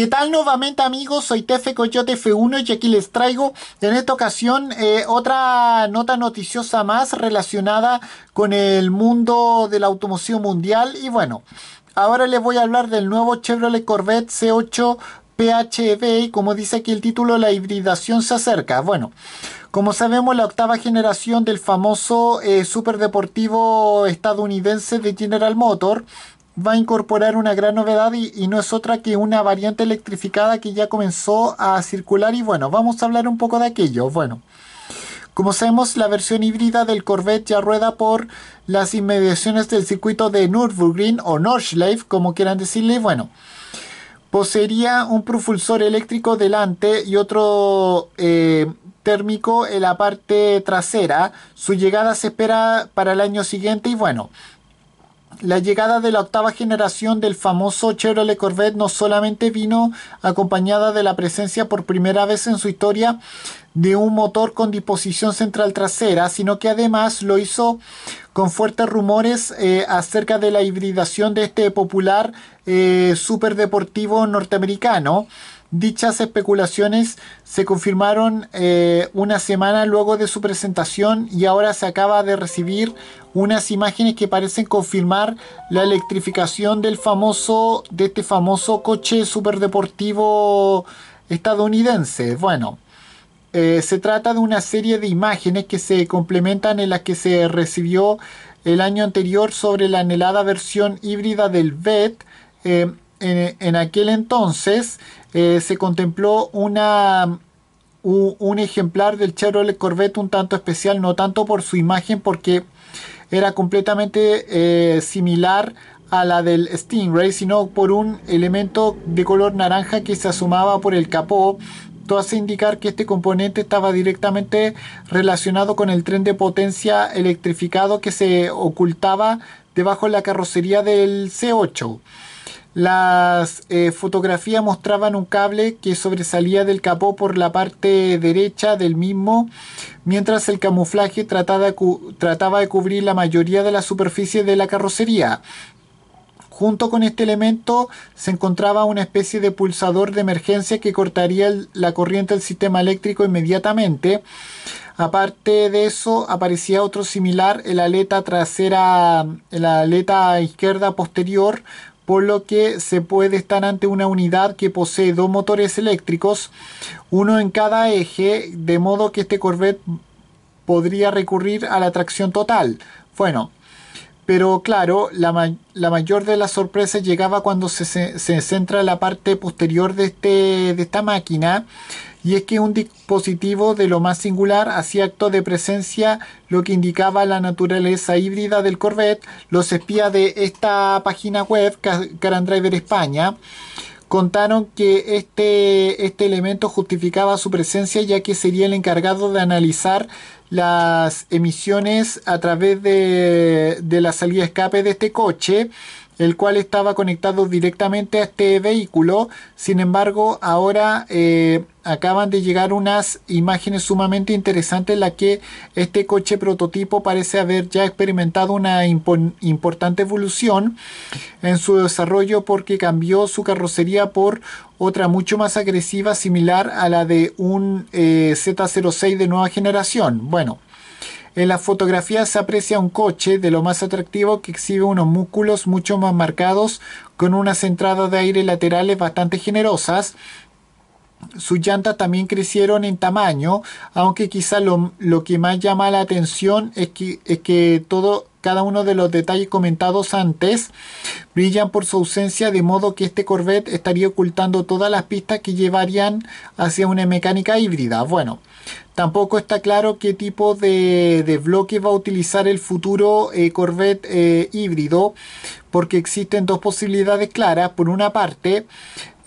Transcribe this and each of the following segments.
¿Qué tal nuevamente amigos? Soy Tefe Coyote F1 y aquí les traigo en esta ocasión eh, otra nota noticiosa más relacionada con el mundo de la automoción mundial y bueno, ahora les voy a hablar del nuevo Chevrolet Corvette C8 PHV e y como dice aquí el título la hibridación se acerca. Bueno, como sabemos, la octava generación del famoso eh, superdeportivo estadounidense de General Motors va a incorporar una gran novedad y, no es otra que una variante electrificada que ya comenzó a circular y bueno, vamos a hablar un poco de aquello. Bueno, como sabemos, la versión híbrida del Corvette ya rueda por las inmediaciones del circuito de Nürburgring o Nordschleife, como quieran decirle, bueno. Poseería un propulsor eléctrico delante y otro eh, térmico en la parte trasera. Su llegada se espera para el año siguiente y bueno, la llegada de la octava generación del famoso Chevrolet Corvette no solamente vino acompañada de la presencia por primera vez en su historia de un motor con disposición central trasera, sino que además lo hizo con fuertes rumores eh, acerca de la hibridación de este popular eh, superdeportivo norteamericano. Dichas especulaciones se confirmaron eh, una semana luego de su presentación y ahora se acaba de recibir unas imágenes que parecen confirmar la electrificación del famoso, de este famoso coche superdeportivo estadounidense. Bueno. Eh, se trata de una serie de imágenes que se complementan en las que se recibió el año anterior sobre la anhelada versión híbrida del VET. Eh, en, aquel entonces eh, se contempló un, ejemplar del Chevrolet Corvette un tanto especial, no tanto por su imagen, porque era completamente eh, similar a la del Stingray, sino por un elemento de color naranja que se asomaba por el capó. todo hace indicar que este componente estaba directamente relacionado con el tren de potencia electrificado que se ocultaba debajo de la carrocería del C8. Las eh, fotografías mostraban un cable que sobresalía del capó por la parte derecha del mismo, mientras el camuflaje trataba, de cubrir la mayoría de la superficie de la carrocería. Junto con este elemento se encontraba una especie de pulsador de emergencia que cortaría la corriente del sistema eléctrico inmediatamente. Aparte de eso, aparecía otro similar, el aleta trasera, la aleta izquierda posterior, por lo que se puede estar ante una unidad que posee dos motores eléctricos, uno en cada eje, de modo que este Corvette podría recurrir a la tracción total. Bueno, pero claro, la, mayor de las sorpresas llegaba cuando se, se, centra la parte posterior de, este, de esta máquina, y es que un dispositivo de lo más singular hacía acto de presencia, lo que indicaba la naturaleza híbrida del Corvette. Los espías de esta página web, Carandriver España, contaron que este, este elemento justificaba su presencia ya que sería el encargado de analizar las emisiones a través de, de la salida escape de este coche el cual estaba conectado directamente a este vehículo. Sin embargo, ahora eh, acaban de llegar unas imágenes sumamente interesantes en las que este coche prototipo parece haber ya experimentado una importante evolución en su desarrollo porque cambió su carrocería por otra mucho más agresiva similar a la de un eh, Z06 de nueva generación. Bueno. En la fotografía se aprecia un coche de lo más atractivo que exhibe unos músculos mucho más marcados, con unas entradas de aire laterales bastante generosas, sus llantas también crecieron en tamaño, aunque quizá lo, que más llama la atención es que, que todo, cada uno de los detalles comentados antes brillan por su ausencia, de modo que este Corvette estaría ocultando todas las pistas que llevarían hacia una mecánica híbrida. Bueno, tampoco está claro qué tipo de, de bloque va a utilizar el futuro eh, Corvette eh, híbrido, porque existen dos posibilidades claras. Por una parte,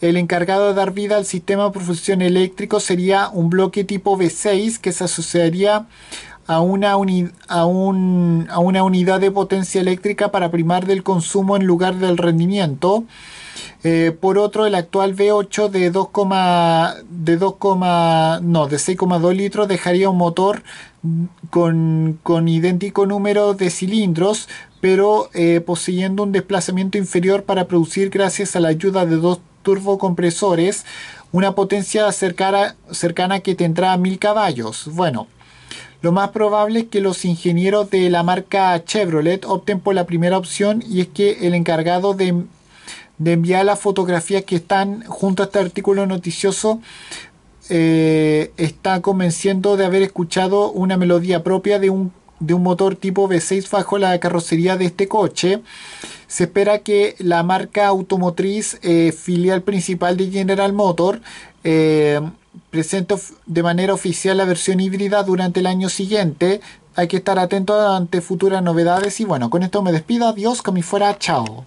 el encargado de dar vida al sistema de profusión eléctrico sería un bloque tipo V6 que se asociaría a una, a, a una unidad de potencia eléctrica para primar del consumo en lugar del rendimiento. Eh, por otro, el actual V8 de 2, de 2, no, de 6,2 litros dejaría un motor con, idéntico número de cilindros, pero eh, poseyendo un desplazamiento inferior para producir gracias a la ayuda de dos turbocompresores una potencia cercana, que tendrá mil caballos. Bueno, lo más probable es que los ingenieros de la marca Chevrolet opten por la primera opción y es que el encargado de, enviar las fotografías que están junto a este artículo noticioso eh, está convenciendo de haber escuchado una melodía propia de un de un motor tipo V6 bajo la carrocería de este coche. Se espera que la marca automotriz eh, filial principal de General Motor eh, presente de manera oficial la versión híbrida durante el año siguiente. Hay que estar atento ante futuras novedades y bueno, con esto me despido. Adiós, que fuera, chao.